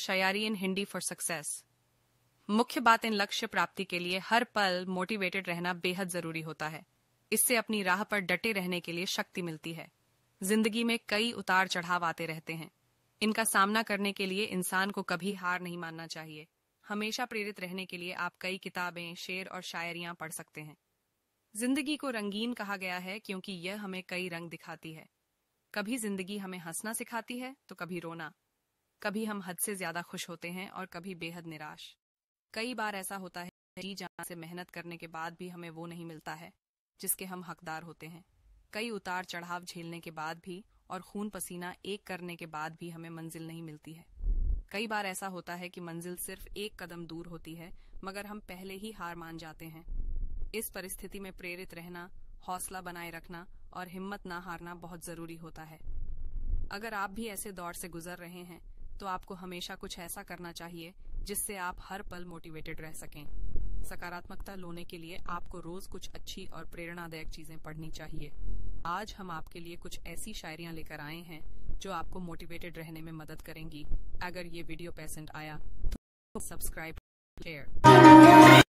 Shayari in Hindi for success मुख्य बात इन लक्ष्य प्राप्ति के लिए हर पल मोटिवेटेड रहना बेहद जरूरी होता है इससे अपनी राह पर डटे रहने के लिए शक्ति मिलती है जिंदगी में कई उतार चढ़ाव आते रहते हैं इनका सामना करने के लिए इंसान को कभी हार नहीं मानना चाहिए हमेशा प्रेरित रहने के लिए आप कई किताबें शेर और शायरियां पढ़ सकते हैं जिंदगी को रंगीन कहा गया है क्योंकि यह हमें कई रंग दिखाती है कभी जिंदगी हमें हंसना सिखाती है तो कभी रोना कभी हम हद से ज्यादा खुश होते हैं और कभी बेहद निराश कई बार ऐसा होता है जी जान से मेहनत करने के बाद भी हमें वो नहीं मिलता है जिसके हम हकदार होते हैं कई उतार चढ़ाव झेलने के बाद भी और खून पसीना एक करने के बाद भी हमें मंजिल नहीं मिलती है कई बार ऐसा होता है कि मंजिल सिर्फ एक कदम दूर होती है मगर हम पहले ही हार मान जाते हैं इस परिस्थिति में प्रेरित रहना हौसला बनाए रखना और हिम्मत ना हारना बहुत जरूरी होता है अगर आप भी ऐसे दौर से गुजर रहे हैं तो आपको हमेशा कुछ ऐसा करना चाहिए जिससे आप हर पल मोटिवेटेड रह सकें सकारात्मकता लोने के लिए आपको रोज कुछ अच्छी और प्रेरणादायक चीजें पढ़नी चाहिए आज हम आपके लिए कुछ ऐसी शायरियां लेकर आए हैं जो आपको मोटिवेटेड रहने में मदद करेंगी अगर ये वीडियो पसंद आया तो सब्सक्राइब शेयर